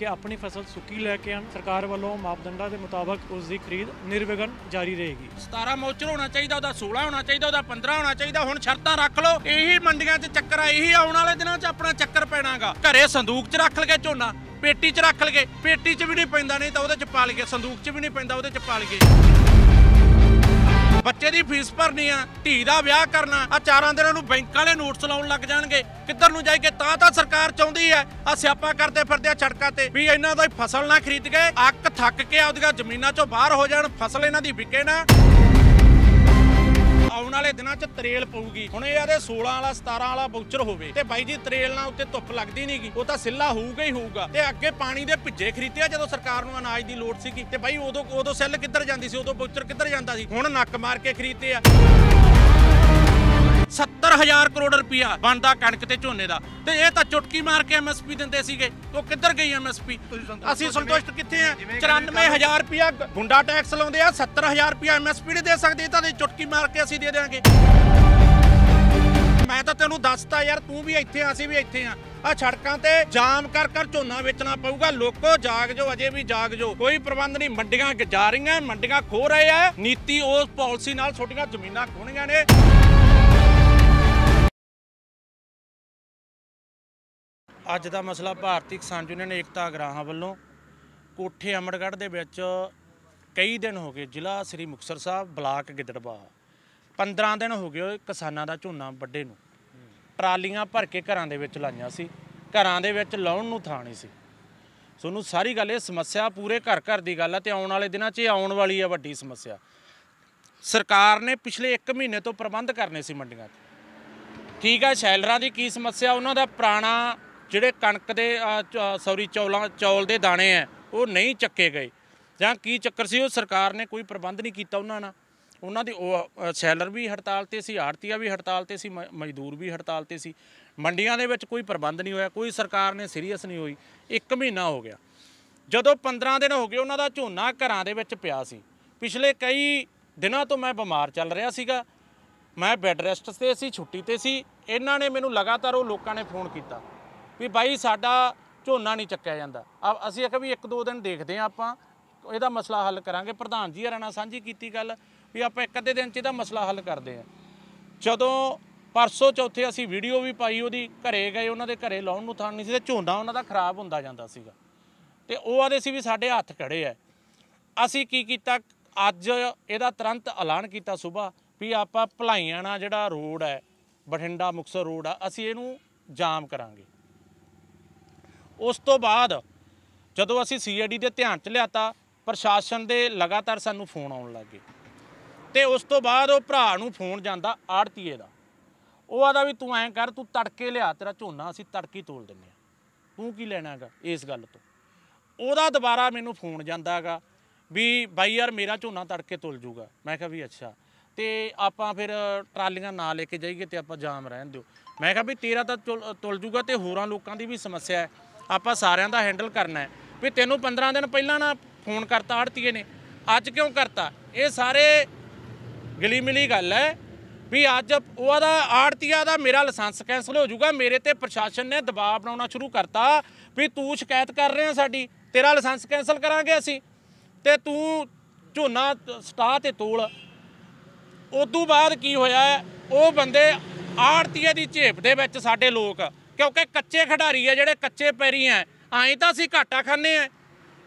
ਕਿ ਆਪਣੀ ਫਸਲ ਸੁੱਕੀ ਲੈ ਕੇ ਆਣ ਸਰਕਾਰ ਵੱਲੋਂ ਮਾਪਦੰਡਾਂ ਦੇ ਮੁਤਾਬਕ ਉਸ ਦੀ ਖਰੀਦ ਨਿਰਵਿਘਨ ਜਾਰੀ ਰਹੇਗੀ 17 ਮੋਚਰ ਹੋਣਾ ਚਾਹੀਦਾ ਉਹਦਾ 16 ਹੋਣਾ ਚਾਹੀਦਾ ਉਹਦਾ 15 ਹੋਣਾ ਚਾਹੀਦਾ ਹੁਣ ਸ਼ਰਤਾਂ ਰੱਖ ਲਓ ਇਹੀ ਮੰਡੀਆਂ 'ਚ ਚੱਕਰ ਆ ਇਹੀ ਆਉਣ ਵਾਲੇ ਦਿਨਾਂ 'ਚ ਆਪਣਾ ਚੱਕਰ ਪੈਣਾਗਾ ਘਰੇ ਸੰਦੂਕ 'ਚ ਰੱਖ ਲਗੇ ਝੋਨਾ ਪੇਟੀ 'ਚ ਰੱਖ ਲਗੇ ਪੇਟੀ 'ਚ ਵੀ ਨਹੀਂ ਪੈਂਦਾ ਨਹੀਂ ਤਾਂ ਉਹਦੇ 'ਚ ਪਾ ਲਗੇ ਸੰਦੂਕ 'ਚ ਵੀ ਨਹੀਂ ਪੈਂਦਾ ਉਹਦੇ 'ਚ ਪਾ ਲਗੇ ਬੱਚੇ ਦੀ ਫੀਸ ਭਰਨੀ ਆ ਧੀ ਦਾ ਵਿਆਹ ਕਰਨਾ ਆ ਚਾਰਾਂ ਦਿਨਾਂ ਨੂੰ ਬੈਂਕ ਵਾਲੇ ਨੋਟਸ ਲਾਉਣ ਲੱਗ ਜਾਣਗੇ ਕਿੱਧਰ ਨੂੰ ਕੇ ਤਾਂ ਤਾਂ ਸਰਕਾਰ ਚਾਹੁੰਦੀ ਹੈ ਆ ਸਿਆਪਾ ਕਰਦੇ ਫਿਰਦੇ ਆ ਛੜਕਾ ਤੇ ਵੀ ਇਹਨਾਂ ਦਾ ਫਸਲ ਨਾ ਖਰੀਦ ਗਏ ਅੱਕ ਥੱਕ ਕੇ ਆਉਦੀਆਂ ਜ਼ਮੀਨਾਂ ਚੋਂ ਬਾਹਰ ਹੋ ਜਾਣ ਫਸਲ ਇਹਨਾਂ ਦੀ ਵਿਕੇ ਨਾ ਆਉਣ ਵਾਲੇ ਦਿਨਾਂ 'ਚ ਤਰੇਲ ਪਊਗੀ ਹੁਣ ਇਹ ਆਦੇ 16 ਵਾਲਾ 17 ਵਾਲਾ ਬਾਊਚਰ ਹੋਵੇ ਤੇ ਬਾਈ ਜੀ ਤਰੇਲ ਨਾਲ ਉੱਤੇ ਧੁੱਪ ਲੱਗਦੀ ਨਹੀਂਗੀ ਉਹ ਤਾਂ ਸਿੱਲਾ ਹੋਊਗਾ ਹੀ ਹੋਊਗਾ ਤੇ ਅੱਗੇ ਪਾਣੀ ਦੇ ਭਿੱਜੇ ਖਰੀਦਿਆ ਜਦੋਂ ਸਰਕਾਰ ਨੂੰ ਅਨਾਜ ਦੀ ਲੋੜ ਸੀਗੀ ਤੇ ਬਾਈ ਉਦੋਂ ਉਦੋਂ ਸੈੱਲ ਕਿੱਧਰ ਜਾਂਦੀ ਸੀ ਉਦੋਂ ਬਾਊਚਰ ਕਿੱਧਰ ਜਾਂਦਾ ਸੀ ਹੁਣ ਨੱਕ ਮਾਰ ਕੇ ਖਰੀਦਦੇ ਆ 70000 ਕਰੋੜ ਰੁਪਇਆ ਬਣਦਾ ਕਣਕ ਤੇ ਝੋਨੇ ਦਾ ਤੇ ਇਹ ਤਾਂ ਚੁਟਕੀ ਮਾਰ ਕੇ ਐਮਐਸਪੀ ਦਿੰਦੇ ਸੀਗੇ ਉਹ ਕਿੱਧਰ ਗਈ ਐਮਐਸਪੀ ਅਸੀਂ ਸੰਤੁਸ਼ਟ ਕਿੱਥੇ ਆ 94000 ਰੁਪਇਆ ਗੁੰਡਾ ਟੈਕਸ ਲਾਉਂਦੇ ਆ 70000 ਰੁਪਇਆ ਐਮਐਸਪੀ ਨਹੀਂ ਦੇ ਸਕਦੇ ਤਾਂ ਇਹ ਚੁਟਕੀ ਮਾਰ ਕੇ ਅਸੀਂ ਦੇ ਦੇਾਂਗੇ ਮੈਂ ਤਾਂ ਤੈਨੂੰ ਦੱਸਤਾ ਯਾਰ ਤੂੰ ਵੀ ਇੱਥੇ ਆ ਅਸੀਂ ਵੀ ਇੱਥੇ ਆ ਆ ਛੜਕਾਂ ਤੇ ਜਾਮ ਕਰ ਕਰ ਝੋਨਾ ਵੇਚਣਾ ਪਊਗਾ ਲੋਕੋ ਜਾਗ ਜੋ ਅਜੇ ਵੀ ਜਾਗ ਜੋ ਕੋਈ ਪ੍ਰਬੰਧ ਨਹੀਂ ਮੰਡੀਆਂ ਜਾ ਰਹੀਆਂ ਮੰਡੀਆਂ ਖੋ ਰਹੇ ਆ ਨੀਤੀ ਉਸ ਪਾਲਿਸੀ ਨਾਲ ਛੋਟੀਆਂ ਜ਼ਮੀਨਾਂ ਖੋਣੀਆਂ ਨੇ ਅੱਜ ਦਾ ਮਸਲਾ ਭਾਰਤੀ ਕਿਸਾਨ ਯੂਨੀਅਨ ਏਕਤਾ ਗਰਾਹਾਂ ਵੱਲੋਂ ਕੋਠੇ ਅਮਰਗੜ੍ਹ ਦੇ ਵਿੱਚ ਕਈ ਦਿਨ ਹੋ ਗਏ ਜ਼ਿਲ੍ਹਾ ਸ੍ਰੀ ਮੁਕਤਸਰ ਸਾਹਿਬ ਬਲਾਕ ਗਿੱਦੜਬਾ 15 ਦਿਨ ਹੋ ਗਏ ਕਿਸਾਨਾਂ ਦਾ ਝੋਨਾ ਵੱਡੇ ਨੂੰ ਟਰਾਲੀਆਂ ਭਰ ਕੇ ਘਰਾਂ ਦੇ ਵਿੱਚ ਲਾਈਆਂ ਸੀ ਘਰਾਂ ਦੇ ਵਿੱਚ ਲਾਉਣ ਨੂੰ ਥਾਂ ਨਹੀਂ ਸੀ ਸੋਨੂੰ ਸਾਰੀ ਗੱਲ ਇਹ ਸਮੱਸਿਆ ਪੂਰੇ ਘਰ ਘਰ ਦੀ ਗੱਲ ਹੈ ਤੇ ਆਉਣ ਵਾਲੇ ਦਿਨਾਂ 'ਚ ਇਹ ਆਉਣ ਵਾਲੀ ਹੈ ਵੱਡੀ ਸਮੱਸਿਆ ਸਰਕਾਰ ਨੇ ਪਿਛਲੇ 1 ਮਹੀਨੇ ਤੋਂ ਪ੍ਰਬੰਧ ਕਰਨੇ ਸੀ ਮੰਡੀਆਂ 'ਚ ਠੀਕ ਹੈ ਸ਼ੈਲਰਾਂ ਦੀ ਕੀ ਸਮੱਸਿਆ ਉਹਨਾਂ ਦਾ ਪੁਰਾਣਾ ਜਿਹੜੇ ਕਣਕ ਦੇ ਸੌਰੀ ਚੌਲਾਂ ਚੌਲ ਦੇ ਦਾਣੇ ਆ ਉਹ ਨਹੀਂ ਚੱਕੇ ਗਏ ਜਾਂ ਕੀ ਚੱਕਰ ਸੀ ਉਹ ਸਰਕਾਰ ਨੇ ਕੋਈ ਪ੍ਰਬੰਧ ਨਹੀਂ ਕੀਤਾ ਉਹਨਾਂ ਨਾਲ ਉਹਨਾਂ ਦੀ ਸੈਲਰ ਵੀ ਹੜਤਾਲ ਤੇ ਸੀ ਆੜਤੀਆ ਵੀ ਹੜਤਾਲ ਤੇ ਸੀ ਮਜ਼ਦੂਰ ਵੀ ਹੜਤਾਲ ਤੇ ਸੀ ਮੰਡੀਆਂ ਦੇ ਵਿੱਚ ਕੋਈ ਪ੍ਰਬੰਧ ਨਹੀਂ ਹੋਇਆ ਕੋਈ ਸਰਕਾਰ ਨੇ ਸੀਰੀਅਸ ਨਹੀਂ ਹੋਈ ਇੱਕ ਮਹੀਨਾ ਹੋ ਗਿਆ ਜਦੋਂ 15 ਦਿਨ ਹੋ ਗਏ ਉਹਨਾਂ ਦਾ ਝੋਨਾ ਘਰਾਂ ਦੇ ਵਿੱਚ ਪਿਆ ਸੀ ਪਿਛਲੇ ਕਈ ਦਿਨਾਂ ਤੋਂ ਮੈਂ ਬਿਮਾਰ ਚੱਲ ਰਿਹਾ ਸੀਗਾ ਮੈਂ ਬੈੱਡ ਰੈਸਟ ਤੇ ਸੀ ਛੁੱਟੀ ਤੇ ਸੀ ਇਹਨਾਂ ਨੇ ਮੈਨੂੰ ਲਗਾਤਾਰ ਉਹ ਲੋਕਾਂ ਨੇ ਫੋਨ ਕੀਤਾ ਵੀ ਬਾਈ ਸਾਡਾ ਝੋਨਾ ਨਹੀਂ ਚੱਕਿਆ ਜਾਂਦਾ ਅਸੀਂ ਆਖਿਆ ਵੀ ਇੱਕ ਦੋ ਦਿਨ ਦੇਖਦੇ ਆ ਆਪਾਂ ਇਹਦਾ ਮਸਲਾ ਹੱਲ ਕਰਾਂਗੇ ਪ੍ਰਧਾਨ ਜੀ ਹਰਾਣਾ ਸਾਂਝੀ ਕੀਤੀ ਗੱਲ ਵੀ ਆਪਾਂ ਇੱਕ ਅੱਧੇ ਦਿਨ 'ਚ ਇਹਦਾ ਮਸਲਾ ਹੱਲ ਕਰਦੇ ਆ ਜਦੋਂ ਪਰਸੋ ਚੌਥੇ ਅਸੀਂ ਵੀਡੀਓ ਵੀ ਪਾਈ ਉਹਦੀ ਘਰੇ ਗਏ ਉਹਨਾਂ ਦੇ ਘਰੇ ਲਾਉਣ ਨੂੰ ਥਾਂ ਨਹੀਂ ਸੀ ਤੇ ਝੋਨਾ ਉਹਨਾਂ ਦਾ ਖਰਾਬ ਹੁੰਦਾ ਜਾਂਦਾ ਸੀਗਾ ਤੇ ਉਹ ਆਦੇ ਸੀ ਵੀ ਸਾਡੇ ਹੱਥ ਖੜੇ ਆ ਅਸੀਂ ਕੀ ਕੀਤਾ ਅੱਜ ਇਹਦਾ ਤੁਰੰਤ ਐਲਾਨ ਕੀਤਾ ਸਵੇਰ ਵੀ ਆਪਾਂ ਭਲਾਈਆਣਾ ਜਿਹੜਾ ਰੋਡ ਹੈ ਬਠਿੰਡਾ ਮੁਕਸਰ ਰੋਡ ਆ ਅਸੀਂ ਇਹਨੂੰ ਜਾਮ ਕਰਾਂਗੇ ਉਸ ਤੋਂ ਬਾਅਦ ਜਦੋਂ ਅਸੀਂ ਸੀਆਈਡੀ ਦੇ ਧਿਆਨ 'ਚ ਲਿਆਤਾ ਪ੍ਰਸ਼ਾਸਨ ਦੇ ਲਗਾਤਾਰ ਸਾਨੂੰ ਫੋਨ ਆਉਣ ਲੱਗੇ ਤੇ ਉਸ ਤੋਂ ਬਾਅਦ ਉਹ ਭਰਾ ਨੂੰ ਫੋਨ ਜਾਂਦਾ ਆੜਤੀਏ ਦਾ ਉਹ ਆਦਾ ਵੀ ਤੂੰ ਐ ਕਰ ਤੂੰ ਤੜਕੇ ਲਿਆ ਤੇਰਾ ਝੋਨਾ ਅਸੀਂ ਤੜਕੀ ਤੋਲ ਦਿੰਨੇ ਆ ਤੂੰ ਕੀ ਲੈਣਾਗਾ ਇਸ ਗੱਲ ਤੋਂ ਉਹਦਾ ਦੁਬਾਰਾ ਮੈਨੂੰ ਫੋਨ ਜਾਂਦਾਗਾ ਵੀ ਬਾਈ ਯਾਰ ਮੇਰਾ ਝੋਨਾ ਤੜਕੇ ਤੁਲ ਜੂਗਾ ਮੈਂ ਕਿਹਾ ਵੀ ਅੱਛਾ ਤੇ ਆਪਾਂ ਫਿਰ ਟਰਾਲੀਆਂ ਨਾ ਲੈ ਕੇ ਜਾਈਏ ਤੇ ਆਪਾਂ ਜਾਮ ਰਹਿਣ ਦਿਓ ਮੈਂ ਕਿਹਾ ਵੀ ਤੇਰਾ ਤਾਂ ਤੁਲ ਜੂਗਾ ਤੇ ਹੋਰਾਂ ਲੋਕਾਂ ਦੀ ਵੀ ਸਮੱਸਿਆ ਹੈ ਆਪਾਂ ਸਾਰਿਆਂ ਦਾ ਹੈਂਡਲ ਕਰਨਾ ਹੈ ਵੀ ਤੈਨੂੰ 15 ਦਿਨ ਪਹਿਲਾਂ ਨਾ ਫੋਨ ਕਰਤਾ ਆੜਤੀਏ ਨੇ ਅੱਜ ਕਿਉਂ ਕਰਤਾ ਇਹ ਸਾਰੇ ਗਲੀ ਮਿਲੀ ਗੱਲ ਹੈ ਵੀ ਅੱਜ ਉਹਦਾ ਆੜਤੀਆ ਦਾ ਮੇਰਾ ਲਾਇਸੈਂਸ ਕੈਨਸਲ ਹੋ ਜਾਊਗਾ ਮੇਰੇ ਤੇ ਪ੍ਰਸ਼ਾਸਨ ਨੇ ਦਬਾਅ ਬਣਾਉਣਾ ਸ਼ੁਰੂ ਕਰਤਾ ਵੀ ਤੂੰ ਸ਼ਿਕਾਇਤ ਕਰ ਰਿਹਾ ਸਾਡੀ ਤੇਰਾ ਲਾਇਸੈਂਸ ਕੈਨਸਲ ਕਰਾਂਗੇ ਅਸੀਂ ਤੇ ਤੂੰ ਝੋਨਾ ਸਟਾ ਤੇ ਤੋਲ ਉਸ ਤੋਂ ਬਾਅਦ ਕੀ ਹੋਇਆ ਉਹ ਬੰਦੇ ਆੜਤੀਆ ਦੀ ਝੇਪ ਦੇ ਵਿੱਚ ਸਾਡੇ ਲੋਕ ਕਿਉਂਕਿ ਕੱਚੇ ਖਿਡਾਰੀ ਆ ਜਿਹੜੇ ਕੱਚੇ ਪੈਰੀ ਆ ਐਂ ਤਾਂ ਅਸੀਂ ਘਾਟਾ ਖਾਂਦੇ ਆ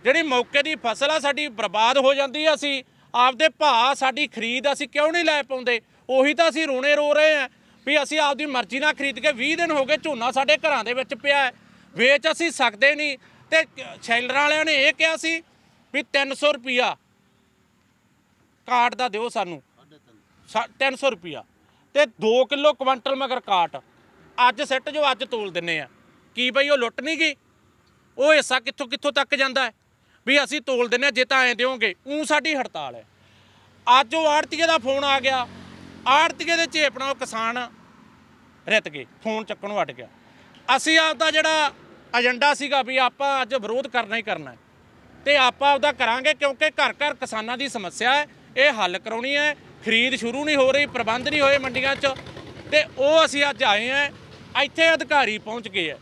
ਜਿਹੜੀ ਮੌਕੇ ਦੀ ਫਸਲ ਆ ਸਾਡੀ ਬਰਬਾਦ ਹੋ ਜਾਂਦੀ ਆ ਅਸੀਂ ਆਪਦੇ ਭਾ ਸਾਡੀ ਖਰੀਦ ਅਸੀਂ ਕਿਉਂ ਨਹੀਂ ਲੈ ਪਾਉਂਦੇ ਉਹੀ ਤਾਂ ਅਸੀਂ ਰੋਣੇ ਰੋ ਰਹੇ ਆ ਵੀ ਅਸੀਂ ਆਪਦੀ ਮਰਜ਼ੀ ਨਾਲ ਖਰੀਦ ਕੇ 20 ਦਿਨ ਹੋ ਗਏ ਝੋਨਾ ਸਾਡੇ ਘਰਾਂ ਦੇ ਵਿੱਚ ਪਿਆ ਵੇਚ ਅਸੀਂ ਸਕਦੇ ਨਹੀਂ ਤੇ ਸ਼ੈਲਰ ਵਾਲਿਆਂ ਨੇ ਇਹ ਕਿਹਾ ਸੀ ਵੀ 300 ਰੁਪਿਆ ਕਾਟ ਦਾ ਦਿਓ ਸਾਨੂੰ 300 ਰੁਪਿਆ ਤੇ 2 ਕਿਲੋ ਕੁਇੰਟਲ ਮਗਰ ਕਾਟ ਅੱਜ ਸੈੱਟ ਜੋ ਅੱਜ ਤੋਲ ਦਿੰਨੇ ਆ ਕੀ ਬਈ ਉਹ ਲੁੱਟ ਨਹੀਂ ਗਈ ਉਹ ਹਿੱਸਾ ਕਿੱਥੋਂ ਕਿੱਥੋਂ ਤੱਕ ਜਾਂਦਾ ਵੀ ਅਸੀਂ ਤੋਲ ਦਿੰਨੇ ਜੇ ਤਾਂ ਐਂ ਦਿਓਗੇ ਉ ਸਾਡੀ ਹੜਤਾਲ ਹੈ ਅੱਜ ਉਹ ਆੜਤੀਏ ਦਾ ਫੋਨ ਆ ਗਿਆ ਆੜਤੀਏ ਦੇ ਝੇਪਣਾ ਉਹ ਕਿਸਾਨ ਰਿਤ ਗਏ ਫੋਨ ਚੱਕਣੋਂ ਅਟ ਗਿਆ ਅਸੀਂ ਆਪ ਦਾ ਜਿਹੜਾ ਏਜੰਡਾ ਸੀਗਾ ਵੀ ਆਪਾਂ ਅੱਜ ਵਿਰੋਧ ਕਰਨਾ ਹੀ ਕਰਨਾ ਤੇ ਆਪਾਂ ਆਪਦਾ ਕਰਾਂਗੇ ਕਿਉਂਕਿ ਘਰ ਘਰ ਕਿਸਾਨਾਂ ਦੀ ਸਮੱਸਿਆ ਹੈ ਇਹ ਹੱਲ ਕਰਾਉਣੀ ਹੈ ਖਰੀਦ ਸ਼ੁਰੂ ਨਹੀਂ ਹੋ ਰਹੀ ਪ੍ਰਬੰਧ ਨਹੀਂ ਹੋਏ ਮੰਡੀਆਂ 'ਚ ਤੇ ਉਹ ਅਸੀਂ ਅੱਜ ਆਏ ਆਂ ਇੱਥੇ ਅਧਿਕਾਰੀ ਪਹੁੰਚ ਗਏ ਆ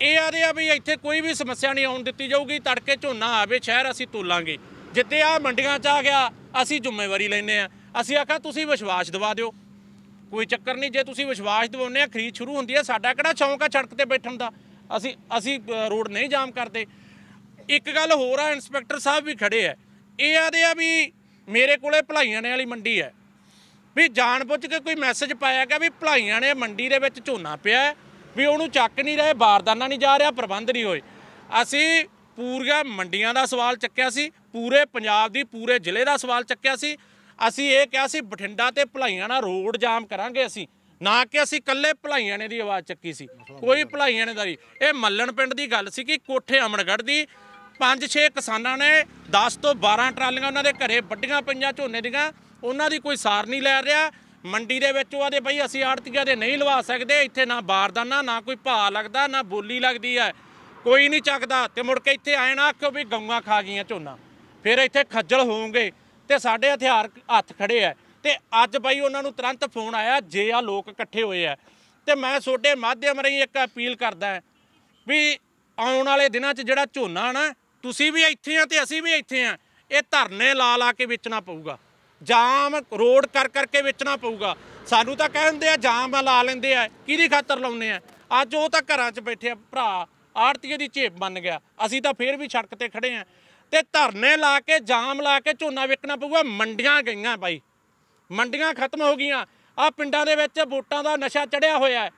ਇਹ ਆ ਰਿਹਾ ਵੀ ਇੱਥੇ ਕੋਈ ਵੀ ਸਮੱਸਿਆ ਨਹੀਂ ਆਉਣ ਦਿੱਤੀ ਜਾਊਗੀ ਤੜਕੇ ਝੋਨਾ ਆਵੇ ਸ਼ਹਿਰ ਅਸੀਂ ਤੋਲਾਂਗੇ ਜਿੱਤੇ ਆ ਮੰਡੀਆਂ 'ਚ ਆ ਗਿਆ ਅਸੀਂ ਜ਼ਿੰਮੇਵਾਰੀ ਲੈਨੇ ਆ ਅਸੀਂ ਆਖਾ ਤੁਸੀਂ ਵਿਸ਼ਵਾਸ ਦਿਵਾ ਦਿਓ ਕੋਈ ਚੱਕਰ ਨਹੀਂ ਜੇ ਤੁਸੀਂ ਵਿਸ਼ਵਾਸ ਦਿਵਾਉਂਦੇ ਆ ਖਰੀਦ ਸ਼ੁਰੂ ਹੁੰਦੀ ਆ ਸਾਡਾ ਕਿਹੜਾ ਸ਼ੌਂਕ ਆ ਛੜਕ ਤੇ ਬੈਠਣ ਦਾ ਅਸੀਂ ਅਸੀਂ ਰੋਡ ਨਹੀਂ ਜਾਮ ਕਰਦੇ ਇੱਕ ਗੱਲ ਹੋਰ ਆ ਇਨਸਪੈਕਟਰ ਸਾਹਿਬ ਵੀ ਖੜੇ ਆ ਇਹ ਆਦੇ ਆ ਵੀ ਮੇਰੇ ਕੋਲੇ ਭਲਾਈਆਂ ਨੇ ਵਾਲੀ ਮੰਡੀ ਆ ਵੀ ਜਾਣਬੁੱਝ ਕੇ ਕੋਈ ਮੈਸੇਜ ਪਾਇਆ ਗਿਆ ਵੀ ਭਲਾਈਆਂ ਨੇ ਮੰਡੀ ਦੇ ਵਿੱਚ ਝੋਨਾ ਪਿਆ ਵੀ ਉਹਨੂੰ ਚੱਕ ਨਹੀਂ ਰਹੇ ਬਾਰਦਾਨਾ ਨਹੀਂ ਜਾ ਰਿਹਾ ਪ੍ਰਬੰਧ ਨਹੀਂ ਹੋਏ ਅਸੀਂ ਪੂਰੀਆਂ ਮੰਡੀਆਂ ਦਾ ਸਵਾਲ ਚੱਕਿਆ ਸੀ ਪੂਰੇ ਪੰਜਾਬ ਦੀ ਪੂਰੇ ਜ਼ਿਲ੍ਹੇ ਦਾ ਸਵਾਲ ਚੱਕਿਆ ਸੀ ਅਸੀਂ ਇਹ ਕਿਹਾ ਸੀ ਬਠਿੰਡਾ ਤੇ ਭਲਾਈਆਂ ਨਾਲ ਰੋਡ ਜਾਮ ਕਰਾਂਗੇ ਅਸੀਂ ਨਾ ਕਿ ਅਸੀਂ ਕੱਲੇ ਭਲਾਈਆਂ ਨੇ ਦੀ ਆਵਾਜ਼ ਚੱਕੀ ਸੀ ਕੋਈ ਭਲਾਈਆਂ ਨੇ ਦਾਰੀ ਇਹ ਮੱਲਣ ਪਿੰਡ ਦੀ ਗੱਲ ਸੀ ਕਿ ਕੋਠੇ ਅਮਨਗੜ ਦੀ 5-6 ਕਿਸਾਨਾਂ ਨੇ 10 ਤੋਂ 12 ਟਰਾਲੀਆਂ ਉਹਨਾਂ ਦੇ ਘਰੇ ਵੱਡੀਆਂ ਪਈਆਂ ਝੋਨੇ ਦੀਆਂ ਉਹਨਾਂ ਦੀ ਕੋਈ ਸਾਰ ਨਹੀਂ ਲੈ ਰਿਹਾ ਮੰਡੀ ਦੇ ਵਿੱਚ ਉਹਦੇ ਭਾਈ ਬਈ ਅਸੀਂ ਆੜਤੀਆਂ ਦੇ ਨਹੀਂ ਲਵਾ ਸਕਦੇ ਇੱਥੇ ਨਾ ਬਾਰਦਾਨਾ ਨਾ ਕੋਈ ਭਾਅ ਲੱਗਦਾ ਨਾ ਬੋਲੀ ਲੱਗਦੀ ਹੈ ਕੋਈ ਨਹੀਂ ਚੱਕਦਾ ਤੇ ਮੁੜ ਕੇ ਇੱਥੇ ਆਏ ਨਾ ਆਖੋ ਵੀ ਗਊਆਂ ਖਾ ਗਈਆਂ ਝੋਨਾ ਫਿਰ ਇੱਥੇ ਖੱਜਲ ਹੋਵੋਗੇ ਤੇ ਸਾਡੇ ਹਥਿਆਰ ਹੱਥ ਖੜੇ ਆ ਤੇ ਅੱਜ ਬਈ ਉਹਨਾਂ ਨੂੰ ਤੁਰੰਤ ਫੋਨ ਆਇਆ ਜੇ ਆ ਲੋਕ ਇਕੱਠੇ ਹੋਏ ਆ ਤੇ ਮੈਂ ਤੁਹਾਡੇ ਮਾਧਿਅਮ ਰਹੀ ਇੱਕ ਅਪੀਲ ਕਰਦਾ ਵੀ ਆਉਣ ਵਾਲੇ ਦਿਨਾਂ 'ਚ ਜਿਹੜਾ ਝੋਨਾ ਨਾ ਤੁਸੀਂ ਵੀ ਇੱਥੇ ਆ ਤੇ ਅਸੀਂ ਵੀ ਇੱਥੇ ਆ ਇਹ ਧਰਨੇ ਲਾ ਲਾ ਕੇ ਵੇਚਣਾ ਪਊਗਾ ਜਾਮ ਰੋਡ ਕਰ ਕਰਕੇ ਵੇਚਣਾ ਪਊਗਾ ਸਾਨੂੰ ਤਾਂ ਕਹਿੰਦੇ ਆ ਜਾਮ ਲਾ ਲੈਂਦੇ ਆ ਕਿਹਦੀ ਖਾਤਰ ਲਾਉਨੇ ਆ ਅੱਜ ਉਹ ਤਾਂ ਘਰਾਂ 'ਚ ਬੈਠੇ ਆ ਭਰਾ ਆੜਤੀਏ ਦੀ ਝੇਪ ਬਣ ਗਿਆ ਅਸੀਂ ਤਾਂ ਫੇਰ ਵੀ ਛੜਕ ਤੇ ਖੜੇ ਆ ਤੇ ਧਰਨੇ ਲਾ ਕੇ ਜਾਮ ਲਾ ਕੇ ਝੋਨਾ ਵੇਚਣਾ ਪਊਗਾ ਮੰਡੀਆਂ ਗਈਆਂ ਬਾਈ ਮੰਡੀਆਂ ਖਤਮ ਹੋ ਗਈਆਂ ਆ ਪਿੰਡਾਂ ਦੇ ਵਿੱਚ ਵੋਟਾਂ ਦਾ ਨਸ਼ਾ ਚੜਿਆ ਹੋਇਆ ਹੈ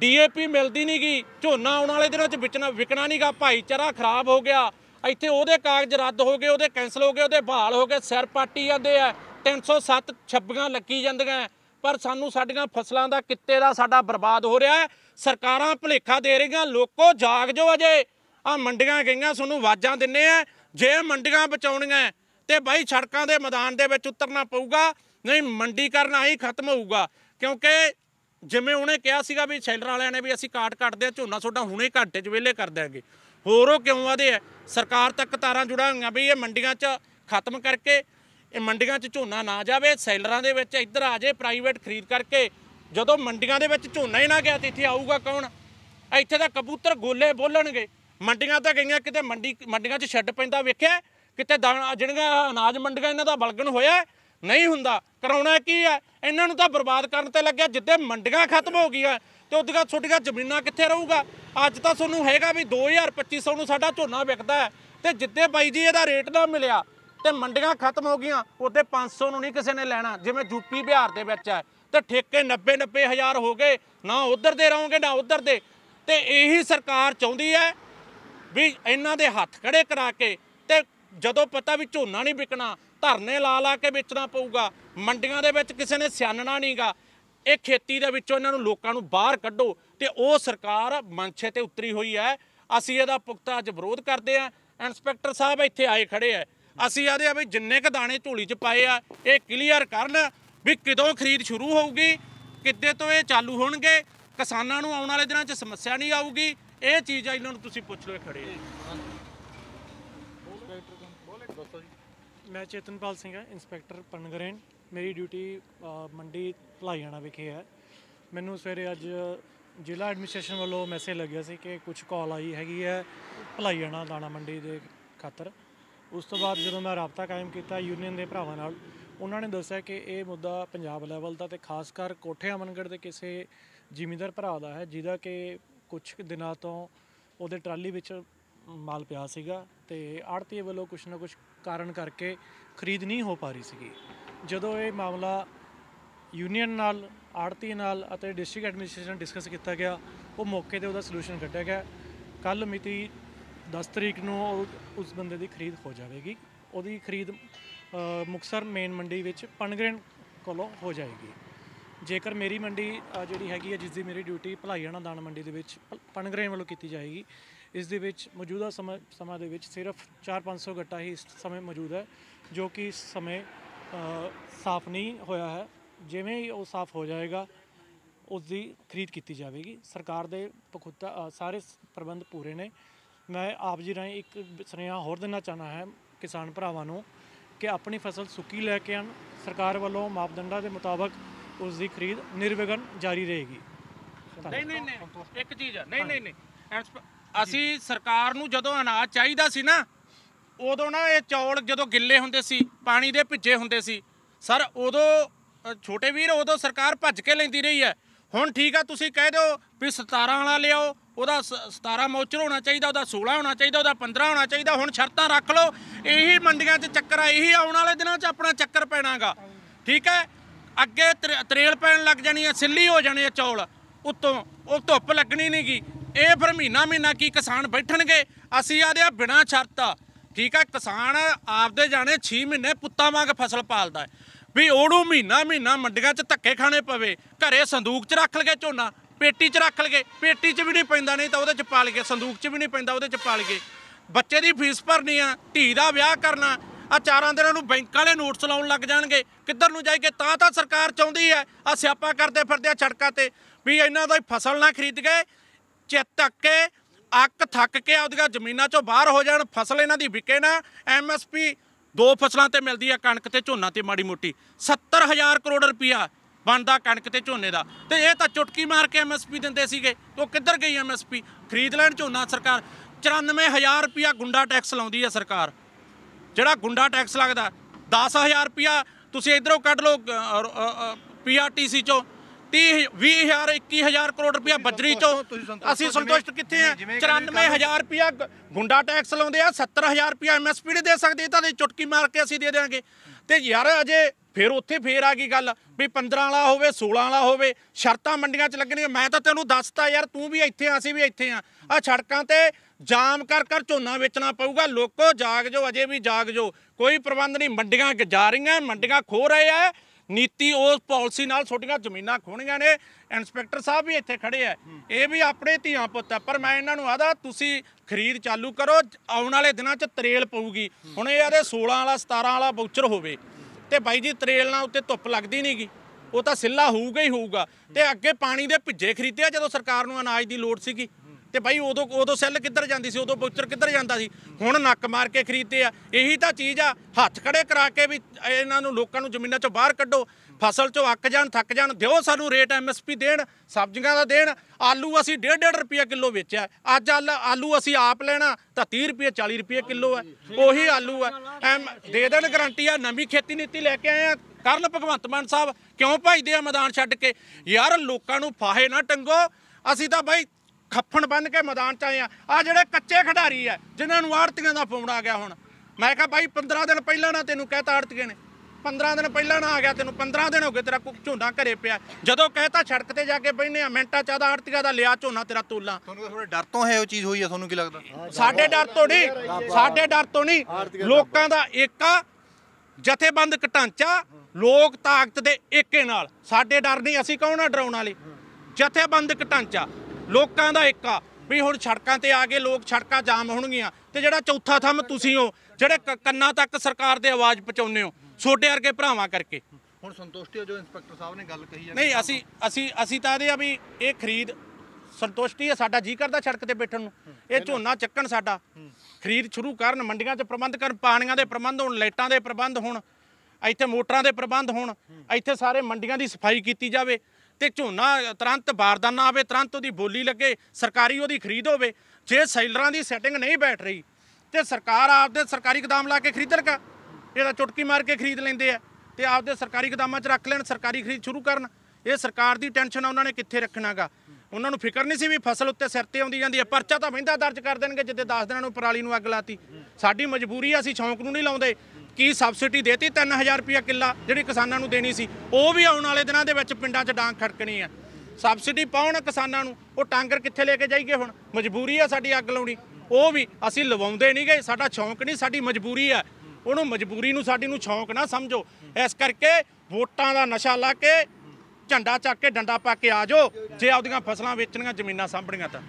ਡੀਏਪੀ ਮਿਲਦੀ ਨਹੀਂ ਗਈ ਝੋਨਾ ਆਉਣ ਵਾਲੇ ਦਿਨਾਂ 'ਚ ਵਿਕਣਾ ਵਿਕਣਾ ਨਹੀਂਗਾ ਭਾਈਚਾਰਾ ਖਰਾਬ ਹੋ ਗਿਆ ਇੱਥੇ ਉਹਦੇ ਕਾਗਜ਼ ਰੱਦ ਹੋ ਗਏ ਉਹਦੇ ਕੈਨਸਲ ਹੋ ਗਏ ਉਹਦੇ ਬਹਾਲ ਹੋ ਗਏ ਸਿਰ ਪਾਟੀ ਜਾਂਦੇ ਆ 307 ਛੱਬੀਆਂ ਲੱਗੀ ਜਾਂਦੀਆਂ ਪਰ ਸਾਨੂੰ ਸਾਡੀਆਂ ਫਸਲਾਂ ਦਾ ਕਿੱਤੇ ਦਾ ਸਾਡਾ ਬਰਬਾਦ ਹੋ ਰਿਹਾ ਹੈ ਸਰਕਾਰਾਂ ਭੁਲੇਖਾ ਦੇ ਰਹੀਆਂ ਲੋਕੋ ਜਾਗ ਜੋ ਅਜੇ ਆ ਮੰਡੀਆਂ ਗਈਆਂ ਸਾਨੂੰ ਵਾਜਾਂ ਦਿੰਨੇ ਆ ਜੇ ਮੰਡੀਆਂ ਬਚਾਉਣੀਆਂ ਤੇ ਬਾਈ ਸੜਕਾਂ ਦੇ ਮੈਦਾਨ ਦੇ ਵਿੱਚ ਉਤਰਨਾ ਪਊਗਾ ਨਹੀਂ ਮੰਡੀ ਕਰਨਾ ਹੀ ਖਤਮ ਹੋਊਗਾ ਕਿਉਂਕਿ ਜਿਵੇਂ ਉਹਨੇ ਕਿਹਾ ਸੀਗਾ ਵੀ ਸੈਲਰ ਵਾਲਿਆਂ ਨੇ ਵੀ ਅਸੀਂ ਕਾਟ ਕੱਟਦੇ ਆ ਝੋਨਾ ਛੋਟਾ ਹੁਣੇ ਘੰਟੇ 'ਚ ਵਿਹਲੇ ਕਰ ਦਿਆਂਗੇ ਹੋਰ ਉਹ ਕਿਉਂ ਆਦੇ ਆ ਸਰਕਾਰ ਤੱਕ ਤਾਰਾਂ ਜੁੜਾਈਆਂ ਵੀ ਇਹ ਮੰਡੀਆਂ 'ਚ ਖਤਮ ਕਰਕੇ ਇਹ ਮੰਡੀਆਂ 'ਚ ਝੋਨਾ ਨਾ ਜਾਵੇ ਸੈਲਰਾਂ ਦੇ ਵਿੱਚ ਇੱਧਰ ਆ ਜੇ ਪ੍ਰਾਈਵੇਟ ਖਰੀਦ ਕਰਕੇ ਜਦੋਂ ਮੰਡੀਆਂ ਦੇ ਵਿੱਚ ਝੋਨਾ ਹੀ ਨਾ ਗਿਆ ਤੇ ਇੱਥੇ ਆਊਗਾ ਕੌਣ ਇੱਥੇ ਤਾਂ ਕਬੂਤਰ ਗੋਲੇ ਬੋਲਣਗੇ ਮੰਡੀਆਂ ਤਾਂ ਗਈਆਂ ਕਿਤੇ ਮੰਡੀ ਮੰਡੀਆਂ 'ਚ ਛੱਡ ਪੈਂਦਾ ਵੇਖਿਆ ਕਿਤੇ ਜਿਹੜੀਆਂ ਅਨਾਜ ਮੰਡੀਆਂ ਇਹਨਾਂ ਦਾ ਬਲਗਣ ਹੋਇਆ ਨਹੀਂ ਹੁੰਦਾ ਕਰਾਉਣਾ ਕੀ ਹੈ ਇਹਨਾਂ ਨੂੰ ਤਾਂ ਬਰਬਾਦ ਕਰਨ ਤੇ ਲੱਗਿਆ ਜਿੱਦੇ ਮੰਡੀਆਂ ਖਤਮ ਹੋ ਗਈਆਂ ਤੇ ਉਦੋਂ ਛੋਟੀਆਂ ਜ਼ਮੀਨਾਂ ਕਿੱਥੇ ਰਹੂਗਾ ਅੱਜ ਤਾਂ ਤੁਹਾਨੂੰ ਹੈਗਾ ਵੀ 2000 2500 ਨੂੰ ਸਾਡਾ ਝੋਨਾ ਵਿਕਦਾ ਤੇ ਜਿੱਦੇ ਬਾਈ ਜੀ ਇਹਦਾ ਰੇਟ ਨਾ ਮਿਲਿਆ ਤੇ ਮੰਡੀਆਂ ਖਤਮ ਹੋ ਗਈਆਂ ਉੱਥੇ 500 ਨੂੰ ਨਹੀਂ ਕਿਸੇ ਨੇ ਲੈਣਾ ਜਿਵੇਂ ਯੂਪੀ ਬਿਹਾਰ ਦੇ ਵਿੱਚ ਹੈ ਤੇ ਠੇਕੇ 90 90 ਹਜ਼ਾਰ ਹੋ ਗਏ ਨਾ ਉਧਰ ਦੇ ਰਹੋਗੇ ਨਾ ਉਧਰ ਦੇ ਤੇ ਇਹੀ ਸਰਕਾਰ ਚਾਹੁੰਦੀ ਹੈ ਵੀ ਇਹਨਾਂ ਦੇ ਹੱਥ ਖੜੇ ਕਰਾ ਕੇ ਤੇ ਜਦੋਂ ਪਤਾ ਵੀ ਝੋਨਾ ਨਹੀਂ ਵਿਕਣਾ ਧਰਨੇ ਲਾ ਲਾ ਕੇ ਵੇਚਣਾ ਪਊਗਾ ਮੰਡੀਆਂ ਦੇ ਵਿੱਚ ਕਿਸੇ ਨੇ ਸਿਆਣਣਾ ਨਹੀਂਗਾ ਇਹ ਖੇਤੀ ਦੇ ਵਿੱਚੋਂ ਇਹਨਾਂ ਨੂੰ ਲੋਕਾਂ ਨੂੰ ਬਾਹਰ ਕੱਢੋ ਤੇ ਉਹ ਸਰਕਾਰ ਮੰਚੇ ਤੇ ਉਤਰੀ ਹੋਈ ਹੈ ਅਸੀਂ ਇਹਦਾ ਪੁਖਤਾ ਅੱਜ ਵਿਰੋਧ ਕਰਦੇ ਆ ਇਨਸਪੈਕਟਰ ਸਾਹਿਬ ਇੱਥੇ ਆਏ ਖੜੇ ਆ ਅਸੀਂ ਆਦੇ ਆ ਵੀ ਜਿੰਨੇ ਕ ਦਾਣੇ ਝੋਲੀ 'ਚ ਪਾਏ ਆ ਇਹ ਕਲੀਅਰ ਕਰਨ ਵੀ ਕਿਦੋਂ ਖਰੀਦ ਸ਼ੁਰੂ ਹੋਊਗੀ ਕਿੱਦੇ ਤੋਂ ਇਹ ਚਾਲੂ ਹੋਣਗੇ ਕਿਸਾਨਾਂ ਨੂੰ ਆਉਣ ਵਾਲੇ ਦਿਨਾਂ 'ਚ ਸਮੱਸਿਆ ਨਹੀਂ ਆਊਗੀ ਇਹ ਚੀਜ਼ ਆ ਇਹਨਾਂ ਨੂੰ ਤੁਸੀਂ ਪੁੱਛ ਲੋ ਖੜੇ ਮੈਂ ਚੇਤਨਪਾਲ ਸਿੰਘ ਹਾਂ ਇਨਸਪੈਕਟਰ ਪਨਗਰੇਨ ਮੇਰੀ ਡਿਊਟੀ ਮੰਡੀ ਭਲਾਈਆਣਾ ਵਿਖੇ ਹੈ ਮੈਨੂੰ ਸਵੇਰੇ ਅੱਜ ਜ਼ਿਲ੍ਹਾ ਐਡਮਿਨਿਸਟ੍ਰੇਸ਼ਨ ਵੱਲੋਂ ਮੈਸੇਜ ਲੱਗਿਆ ਸੀ ਕਿ ਕੁਝ ਕਾਲ ਆਈ ਹੈਗੀ ਹੈ ਭਲਾਈਆਣਾ ਦਾਣਾ ਮੰਡੀ ਦੇ ਖਾਤਰ ਉਸ ਤੋਂ ਬਾਅਦ ਜਦੋਂ ਮੈਂ ਰਾਬਤਾ ਕਾਇਮ ਕੀਤਾ ਯੂਨੀਅਨ ਦੇ ਭਰਾਵਾਂ ਨਾਲ ਉਹਨਾਂ ਨੇ ਦੱਸਿਆ ਕਿ ਇਹ ਮੁੱਦਾ ਪੰਜਾਬ ਲੈਵਲ ਦਾ ਤੇ ਖਾਸ ਕਰ ਕੋਠੇ ਅਮਨਗੜ ਦੇ ਕਿਸੇ ਜ਼ਿਮੀਂਦਾਰ ਭਰਾ ਦਾ ਹੈ ਜਿਹਦਾ ਕਿ ਕੁਝ ਦਿਨਾਂ ਤੋਂ ਉਹਦੇ ਟਰਾਲੀ ਵਿੱਚ ਮਾਲ ਪਿਆ ਸੀਗਾ ਤੇ ਆੜਤੀ ਵੱਲੋਂ ਕੁਝ ਨਾ ਕੁਝ ਕਾਰਨ ਕਰਕੇ ਖਰੀਦ ਨਹੀਂ ਹੋ ਪਾਰੀ ਸੀਗੀ ਜਦੋਂ ਇਹ ਮਾਮਲਾ ਯੂਨੀਅਨ ਨਾਲ ਆੜਤੀ ਨਾਲ ਅਤੇ ਡਿਸਟ੍ਰਿਕਟ ਐਡਮਿਨਿਸਟ੍ਰੇਸ਼ਨ ਡਿਸਕਸ ਕੀਤਾ ਗਿਆ ਉਹ ਮੌਕੇ ਤੇ ਉਹਦਾ ਸੋਲੂਸ਼ਨ ਕੱਢਿਆ ਗਿਆ ਕੱਲ ਮਿਤੀ 10 ਤਰੀਕ ਨੂੰ ਉਸ ਬੰਦੇ ਦੀ ਖਰੀਦ ਹੋ ਜਾਵੇਗੀ ਉਹਦੀ ਖਰੀਦ ਮੁਕਸਰ ਮੇਨ ਮੰਡੀ ਵਿੱਚ ਪਨਗ੍ਰੇਨ ਕੋਲੋਂ ਹੋ ਜਾਏਗੀ ਜੇਕਰ ਮੇਰੀ ਮੰਡੀ ਜਿਹੜੀ ਹੈਗੀ ਹੈ ਜਿਸ ਦੀ ਮੇਰੀ ਡਿਊਟੀ ਭਲਾਈਆਣਾ ਦਾਣ ਮੰਡੀ ਦੇ ਵਿੱਚ ਪ- ਵੱਲੋਂ ਕੀਤੀ ਜਾਏਗੀ ਇਸ ਦੇ ਵਿੱਚ ਮੌਜੂਦਾ ਸਮਾਂ ਸਮਾਂ ਦੇ ਵਿੱਚ ਸਿਰਫ 4-500 ਗੱਟਾ ਹੀ ਇਸ ਸਮੇਂ ਮੌਜੂਦ ਹੈ ਜੋ ਕਿ ਇਸ ਸਮੇਂ ਸਾਫ ਨਹੀਂ ਹੋਇਆ ਹੈ ਜਿਵੇਂ ਹੀ ਉਹ ਸਾਫ ਹੋ ਜਾਏਗਾ ਉਸ ਦੀ ਖਰੀਦ ਕੀਤੀ ਜਾਵੇਗੀ ਸਰਕਾਰ ਦੇ ਪਖੁੱਤਾ ਸਾਰੇ ਪ੍ਰਬੰਧ ਪੂਰੇ ਨੇ ਮੈਂ ਆਪ ਜੀ ਰਾਹੀਂ ਇੱਕ ਸੁਨੇਹਾ ਹੋਰ ਦੇਣਾ ਚਾਹਨਾ ਹੈ ਕਿਸਾਨ ਭਰਾਵਾਂ ਨੂੰ ਕਿ ਆਪਣੀ ਫਸਲ ਸੁੱਕੀ ਲੈ ਕੇ ਆਣ ਸਰਕਾਰ ਵੱਲੋਂ ਮਾਪਦੰਡਾਂ ਦੇ ਮੁਤਾਬਕ ਉਸ ਦੀ ਖਰੀਦ ਨਿਰਵਿਘਨ ਜਾਰੀ ਰਹੇਗੀ ਨਹੀਂ ਨਹੀਂ ਨਹੀਂ ਇੱਕ ਚੀਜ਼ ਆ ਨਹੀਂ ਨਹੀਂ ਨਹੀਂ ਅਸੀਂ ਸਰਕਾਰ ਨੂੰ ਜਦੋਂ ਅਨਾਜ ਚਾਹੀਦਾ ਸੀ ਨਾ ਉਦੋਂ ਨਾ ਇਹ ਚੌਲ ਜਦੋਂ ਗਿੱਲੇ ਹੁੰਦੇ ਸੀ ਪਾਣੀ ਦੇ ਭਿੱਜੇ ਹੁੰਦੇ ਸੀ ਸਰ ਉਦੋਂ ਛੋਟੇ ਵੀਰ ਉਦੋਂ ਸਰਕਾਰ ਭੱਜ ਕੇ ਲੈਂਦੀ ਰਹੀ ਹੈ ਹੁਣ ਠੀਕ ਆ ਤੁਸੀਂ ਕਹਿ ਦਿਓ ਵੀ 17 ਵਾਲਾ ਲਿਆਓ ਉਹਦਾ 17 ਮੋਚਰ ਹੋਣਾ ਚਾਹੀਦਾ ਉਹਦਾ 16 ਹੋਣਾ ਚਾਹੀਦਾ ਉਹਦਾ 15 ਹੋਣਾ ਚਾਹੀਦਾ ਹੁਣ ਸ਼ਰਤਾਂ ਰੱਖ ਲਓ ਇਹੀ ਮੰਡੀਆਂ 'ਚ ਚੱਕਰ ਆ ਇਹੀ ਆਉਣ ਵਾਲੇ ਦਿਨਾਂ 'ਚ ਆਪਣਾ ਚੱਕਰ ਪੈਣਾਗਾ ਠੀਕ ਹੈ ਅੱਗੇ ਤਰੇਲ ਪੈਣ ਲੱਗ ਜਾਣੀ ਹੈ ਸਿੱਲੀ ਹੋ ਜਾਣੀ ਹੈ ਚੌਲ ਉੱਤੋਂ ਉਹ ਧੁੱਪ ਲੱਗਣੀ ਨਹੀਂਗੀ ਇਹ ਫਿਰ ਮਹੀਨਾ ਮਹੀਨਾ ਕੀ ਕਿਸਾਨ ਬੈਠਣਗੇ ਅਸੀਂ ਆਦੇ ਆ ਬਿਨਾ ਸ਼ਰਤ ਠੀਕ ਹੈ ਕਿਸਾਨ ਆਪਦੇ ਜਾਣੇ 6 ਮਹੀਨੇ ਪੁੱਤਾਂ ਵਾਂਗ ਫਸਲ ਪਾਲਦਾ ਵੀ ਉਹਨੂੰ ਮਹੀਨਾ ਮਹੀਨਾ ਮੰਡੀਆਂ 'ਚ ਧੱਕੇ ਖਾਣੇ ਪਵੇ ਘਰੇ ਸੰਦੂਕ 'ਚ ਰੱਖ ਲਗੇ ਝੋਨਾ ਪੇਟੀ 'ਚ ਰੱਖ ਲਗੇ ਪੇਟੀ 'ਚ ਵੀ ਨਹੀਂ ਪੈਂਦਾ ਨਹੀਂ ਤਾਂ ਉਹਦੇ 'ਚ ਪਾ ਲਗੇ ਸੰਦੂਕ 'ਚ ਵੀ ਨਹੀਂ ਪੈਂਦਾ ਉਹਦੇ 'ਚ ਪਾ ਲਗੇ ਬੱਚੇ ਦੀ ਫੀਸ ਭਰਨੀ ਆ ਧੀ ਦਾ ਵਿਆਹ ਕਰਨਾ ਆ ਚਾਰਾਂ ਦਿਨਾਂ ਨੂੰ ਬੈਂਕ ਵਾਲੇ ਨੋਟਸ ਲਾਉਣ ਲੱਗ ਜਾਣਗੇ ਕਿੱਧਰ ਨੂੰ ਕੇ ਤਾਂ ਤਾਂ ਸਰਕਾਰ ਚਾਹੁੰਦੀ ਹੈ ਆ ਸਿਆਪਾ ਕਰਦੇ ਫਿਰਦੇ ਆ ਛੜਕਾਂ ਤੇ ਵੀ ਇਹਨਾਂ ਦਾ ਹੀ ਫਸਲ ਨਾ ਖਰੀਦ ਗਏ ਚਿੱਤਕ ਕੇ ਅੱਕ ਥੱਕ ਕੇ ਉਹਦੀਆਂ ਜ਼ਮੀਨਾਂ ਚੋਂ ਬਾਹਰ ਹੋ ਜਾਣ ਫਸਲ ਇਹਨਾਂ ਦੀ ਵਿਕੇ ਨਾ ਐਮਐਸਪੀ ਦੋ ਫਸਲਾਂ ਤੇ ਮਿਲਦੀ ਆ ਕਣਕ ਤੇ ਝੋਨਾ ਤੇ ਮਾੜੀ ਮੋਟੀ 70000 ਕਰੋੜ ਰੁਪਇਆ ਬਣਦਾ ਕਣਕ ਤੇ ਝੋਨੇ ਦਾ ਤੇ ਇਹ ਤਾਂ ਚੁਟਕੀ ਮਾਰ ਕੇ ਐਮਐਸਪੀ ਦਿੰਦੇ ਸੀਗੇ ਉਹ ਕਿੱਧਰ ਗਈ ਐਮਐਸਪੀ ਖਰੀਦ ਲੈਣ ਝੋਨਾ ਸਰਕਾਰ 94000 ਰੁਪਿਆ ਗੁੰਡਾ ਟੈਕਸ ਲਾਉਂਦੀ ਹੈ ਸਰਕਾਰ ਜਿਹੜਾ ਗੁੰਡਾ ਟੈਕਸ ਲੱਗਦਾ 10000 ਰੁਪਿਆ ਤੁਸੀਂ ਇਧਰੋਂ ਕੱਢ ਲਓ ਪੀਆਰਟੀਸੀ ਚੋਂ 30 20000 21000 ਕਰੋੜ ਰੁਪਇਆ ਬਜਰੀ ਚੋਂ ਅਸੀਂ ਸੰਤੁਸ਼ਟ ਕਿੱਥੇ ਆ 94000 ਰੁਪਇਆ ਗੁੰਡਾ ਟੈਕਸ ਲਾਉਂਦੇ ਆ 70000 ਰੁਪਇਆ ਐਮਐਸਪੀ ਦੇ ਦੇ ਸਕਦੇ ਤਾਂ ਦੇ ਚੁਟਕੀ ਮਾਰ ਕੇ ਅਸੀਂ ਦੇ ਦੇਾਂਗੇ ਤੇ ਯਾਰ ਅਜੇ ਫਿਰ ਉੱਥੇ ਫੇਰ ਆ ਗਈ ਗੱਲ ਵੀ 15 ਵਾਲਾ ਹੋਵੇ 16 ਵਾਲਾ ਹੋਵੇ ਸ਼ਰਤਾਂ ਮੰਡੀਆਂ 'ਚ ਲੱਗਣੀਆਂ ਮੈਂ ਤਾਂ ਤੈਨੂੰ ਦੱਸਤਾ ਯਾਰ ਤੂੰ ਵੀ ਇੱਥੇ ਆ ਅਸੀਂ ਵੀ ਇੱਥੇ ਆ ਆ ਛੜਕਾਂ ਤੇ ਜਾਮ ਕਰ ਕਰ ਝੋਨਾ ਵੇਚਣਾ ਪਊਗਾ ਲੋਕੋ ਜਾਗ ਜੋ ਅਜੇ ਵੀ ਜਾਗ ਜੋ ਕੋਈ ਪ੍ਰਬੰਧ ਨਹੀਂ ਮੰਡੀਆਂ ਜਾ ਰਹੀਆਂ ਮੰਡੀਆਂ ਖੋ ਰਹੇ ਆ ਨੀਤੀ ਉਸ ਪਾਲਿਸੀ ਨਾਲ ਛੋਟੀਆਂ ਜ਼ਮੀਨਾਂ ਖੋਣੀਆਂ ਨੇ ਇਨਸਪੈਕਟਰ ਸਾਹਿਬ ਵੀ ਇੱਥੇ ਖੜੇ ਆ ਇਹ ਵੀ ਆਪਣੇ ਧੀਆਂ ਪੁੱਤ ਆ ਪਰ ਮੈਂ ਇਹਨਾਂ ਨੂੰ ਆਦਾ ਤੁਸੀਂ ਖਰੀਦ ਚਾਲੂ ਕਰੋ ਆਉਣ ਵਾਲੇ ਦਿਨਾਂ 'ਚ ਤਰੇਲ ਪਊਗੀ ਹੁਣ ਇਹ ਆਦੇ 16 ਵਾਲਾ 17 ਵਾਲਾ ਬਾਊਚਰ ਹੋਵੇ ਤੇ ਬਾਈ ਜੀ ਤਰੇਲ ਨਾਲ ਉੱਤੇ ਧੁੱਪ ਲੱਗਦੀ ਨਹੀਂਗੀ ਉਹ ਤਾਂ ਸਿੱਲਾ ਹੋਊਗਾ ਹੀ ਹੋਊਗਾ ਤੇ ਅੱਗੇ ਪਾਣੀ ਦੇ ਭਿੱਜੇ ਖਰੀਦਿਆ ਜਦੋਂ ਸਰਕਾਰ ਨੂੰ ਅਨਾਜ ਦੀ ਲੋੜ ਸੀਗੀ ਤੇ ਭਾਈ ਉਦੋਂ ਉਦੋਂ ਸੈੱਲ ਕਿੱਧਰ ਜਾਂਦੀ ਸੀ ਉਦੋਂ ਬੌਚਰ ਕਿੱਧਰ ਜਾਂਦਾ ਸੀ ਹੁਣ ਨੱਕ ਮਾਰ ਕੇ ਖਰੀਦਦੇ ਆ ਇਹੀ ਤਾਂ ਚੀਜ਼ ਆ ਹੱਥ ਖੜੇ ਕਰਾ ਕੇ ਵੀ ਇਹਨਾਂ ਨੂੰ ਲੋਕਾਂ ਨੂੰ ਜ਼ਮੀਨਾਂ ਚੋਂ ਬਾਹਰ ਕੱਢੋ ਫਸਲ ਚੋਂ ਅੱਕ ਜਾਣ ਥੱਕ ਜਾਣ ਦਿਓ ਸਾਨੂੰ ਰੇਟ ਐਮਐਸਪੀ ਦੇਣ ਸਬਜ਼ੀਆਂ ਦਾ ਦੇਣ ਆਲੂ ਅਸੀਂ 1.5 ਰੁਪਏ ਕਿਲੋ ਵੇਚਿਆ ਅੱਜ ਆਲੂ ਅਸੀਂ ਆਪ ਲੈਣਾ ਤਾਂ 30 ਰੁਪਏ 40 ਰੁਪਏ ਕਿਲੋ ਹੈ ਉਹੀ ਆਲੂ ਹੈ ਦੇ ਦੇਣ ਗਰੰਟੀ ਆ ਨਵੀਂ ਖੇਤੀ ਨੀਤੀ ਲੈ ਕੇ ਆਏ ਆ ਕਰਨ ਭਗਵੰਤ ਮਾਨ ਸਾਹਿਬ ਕਿਉਂ ਭਜਦੇ ਆ ਮੈਦਾਨ ਛੱਡ ਕੇ ਯਾਰ ਲੋਕਾਂ ਨੂੰ ਫਾਹੇ ਨਾ ਟੰਗੋ ਅਸੀਂ ਤਾਂ ਭਾਈ ਖੱਫਣ ਬੰਨ ਕੇ ਮੈਦਾਨ 'ਚ ਆਏ ਆ ਆ ਜਿਹੜੇ ਕੱਚੇ ਖਿਡਾਰੀ ਆ ਜਿਨ੍ਹਾਂ ਨੂੰ ਆੜਤੀਆਂ ਦਾ ਫੋਨ ਆ ਗਿਆ ਹੁਣ ਮੈਂ ਕਿਹਾ ਬਾਈ 15 ਦਿਨ ਪਹਿਲਾਂ ਨਾ ਤੈਨੂੰ ਕਹਿਤਾ ਆੜਤੀਆਂ ਨੇ 15 ਦਿਨ ਪਹਿਲਾਂ ਨਾ ਆ ਗਿਆ ਤੈਨੂੰ 15 ਦਿਨ ਹੋ ਗਏ ਤੇਰਾ ਕੁੱਕ ਝੋਨਾ ਘਰੇ ਪਿਆ ਜਦੋਂ ਕਹਿਤਾ ਛੜਕ ਤੇ ਜਾ ਕੇ ਬੈਨੇ ਆ ਮਿੰਟਾਂ ਚਾਦਾ ਆੜਤੀਆਂ ਦਾ ਲਿਆ ਝੋਨਾ ਤੇਰਾ ਤੋਲਾ ਤੁਹਾਨੂੰ ਥੋੜੇ ਡਰ ਤੋਂ ਹੈ ਉਹ ਚੀਜ਼ ਹੋਈ ਆ ਤੁਹਾਨੂੰ ਕੀ ਲੱਗਦਾ ਸਾਡੇ ਡਰ ਤੋਂ ਨਹੀਂ ਸਾਡੇ ਡਰ ਤੋਂ ਨਹੀਂ ਲੋਕਾਂ ਦਾ ਏਕਾ ਜਥੇਬੰਦ ਘਟਾਂਚਾ ਲੋਕ ਤਾਕਤ ਦੇ ਏਕੇ ਨਾਲ ਸਾਡੇ ਡਰ ਨਹੀਂ ਅਸੀਂ ਕੌਣ ਆ ਡਰਾਉਣ ਵਾਲੇ ਜਥੇਬੰਦ ਘਟਾਂਚਾ ਲੋਕਾਂ ਦਾ ਇੱਕ ਆ ਵੀ ਹੁਣ ਸੜਕਾਂ ਤੇ ਆ ਕੇ ਲੋਕ ਸੜਕਾਂ ਜਾਮ ਹੋਣਗੀਆਂ ਤੇ ਜਿਹੜਾ ਚੌਥਾ ਥੰਮ ਤੁਸੀਂ ਹੋ ਜਿਹੜੇ ਕੰਨਾਂ ਤੱਕ ਸਰਕਾਰ ਦੇ ਆਵਾਜ਼ ਪਹੁੰਚਾਉਂਦੇ ਹੋ ਛੋਟੇ ਵਰਗੇ ਭਰਾਵਾਂ ਕਰਕੇ ਹੁਣ ਸੰਤੁਸ਼ਟੀ ਹੋ ਜੋ ਇੰਸਪੈਕਟਰ ਸਾਹਿਬ ਨੇ ਗੱਲ ਕਹੀ ਹੈ ਨਹੀਂ ਅਸੀਂ ਅਸੀਂ ਅਸੀਂ ਤਾਂ ਇਹਦੇ ਆ ਵੀ ਇਹ ਖਰੀਦ ਸੰਤੁਸ਼ਟੀ ਹੈ ਸਾਡਾ ਜੀ ਕਰਦਾ ਸੜਕ ਤੇ ਬੈਠਣ ਨੂੰ ਇਹ ਝੋਨਾ ਚੱਕਣ ਸਾਡਾ ਖਰੀਦ ਸ਼ੁਰੂ ਕਰਨ ਮੰਡੀਆਂ 'ਚ ਪ੍ਰਬੰਧ ਕਰਨ ਪਾਣੀਆਂ ਦੇ ਪ੍ਰਬੰਧ ਹੋਣ ਲਾਈਟਾਂ ਦੇ ਪ੍ਰਬੰਧ ਹੋਣ ਇੱਥੇ ਮੋਟਰਾਂ ਦੇ ਪ੍ਰਬੰਧ ਹੋਣ ਇੱਥੇ ਸਾਰੇ ਮੰਡੀਆਂ ਦੀ ਸਫਾਈ ਕੀਤੀ ਜਾਵੇ ਤੇ ਝੋਨਾ ਤੁਰੰਤ ਬਾਰਦਾਨਾ ਆਵੇ ਤੁਰੰਤ ਉਹਦੀ ਬੋਲੀ ਲੱਗੇ ਸਰਕਾਰੀ ਉਹਦੀ ਖਰੀਦ ਹੋਵੇ ਜੇ ਸੈਲਰਾਂ ਦੀ ਸੈਟਿੰਗ ਨਹੀਂ ਬੈਠ ਰਹੀ ਤੇ ਸਰਕਾਰ ਆਪਦੇ ਸਰਕਾਰੀ ਗਦਾਮ ਲਾ ਕੇ ਖਰੀਦ ਲਗਾ ਇਹਦਾ ਚੁਟਕੀ ਮਾਰ ਕੇ ਖਰੀਦ ਲੈਂਦੇ ਆ ਤੇ ਆਪਦੇ ਸਰਕਾਰੀ ਗਦਾਮਾਂ 'ਚ ਰੱਖ ਲੈਣ ਸਰਕਾਰੀ ਖਰੀਦ ਸ਼ੁਰੂ ਕਰਨ ਇਹ ਸਰਕਾਰ ਦੀ ਟੈਨਸ਼ਨ ਆ ਉਹਨਾਂ ਨੇ ਕਿੱਥੇ ਰੱਖਣਾਗਾ ਉਹਨਾਂ ਨੂੰ ਫਿਕਰ ਨਹੀਂ ਸੀ ਵੀ ਫਸਲ ਉੱਤੇ ਸਿਰ ਤੇ ਆਉਂਦੀ ਜਾਂਦੀ ਹੈ ਪਰਚਾ ਤਾਂ ਵਹਿੰਦਾ ਦਰਜ ਕਰ ਦੇਣਗੇ ਜਿੱਦੇ 10 ਦਿਨਾਂ ਨੂੰ ਪਰਾਲੀ ਨੂੰ ਅੱਗ ਲਾਤੀ ਸਾਡੀ ਮਜਬੂਰੀ ਆ ਅਸੀਂ ਸ਼ੌਂਕ ਨੂੰ ਨਹੀਂ ਲਾਉਂਦੇ ਕੀ ਸਬਸਿਡੀ ਦੇਤੀ 3000 ਰੁਪਏ ਕਿੱਲਾ ਜਿਹੜੀ ਕਿਸਾਨਾਂ ਨੂੰ ਦੇਣੀ ਸੀ ਉਹ ਵੀ ਆਉਣ ਵਾਲੇ ਦਿਨਾਂ ਦੇ ਵਿੱਚ ਪਿੰਡਾਂ 'ਚ ਡਾਂਗ ਖੜਕਣੀ ਆ ਸਬਸਿਡੀ ਪਾਉਣ ਕਿਸਾਨਾਂ ਨੂੰ ਉਹ ਟਾਂਗਰ ਕਿੱਥੇ ਲੈ ਕੇ ਜਾਈਏ ਹੁਣ ਮਜਬੂਰੀ ਆ ਸਾਡੀ ਅੱਗ ਲਾਉਣੀ ਉਹ ਵੀ ਅਸੀਂ ਲਵਾਉਂਦੇ ਨਹੀਂ ਗਏ ਸਾਡਾ ਸ਼ੌਂਕ ਨਹੀਂ ਸਾਡੀ ਮਜਬੂਰੀ ਆ ਉਹਨੂੰ ਮਜਬੂਰੀ ਨੂੰ ਸਾਡੀ ਨੂੰ ਸ਼ੌਂਕ ਨਾ ਸਮਝੋ ਇਸ ਕਰਕੇ ਵੋਟਾਂ ਦਾ ਨਸ਼ਾ ਲਾ ਕੇ ਝੰਡਾ ਚੱਕ ਕੇ ਡੰਡਾ ਪਾ ਕੇ ਆ ਜਾਓ ਜੇ ਆਪਦੀਆਂ ਫਸਲਾਂ ਵੇਚਣੀਆਂ ਜ਼ਮੀਨਾਂ ਸਾਂਭਣੀਆਂ ਤਾਂ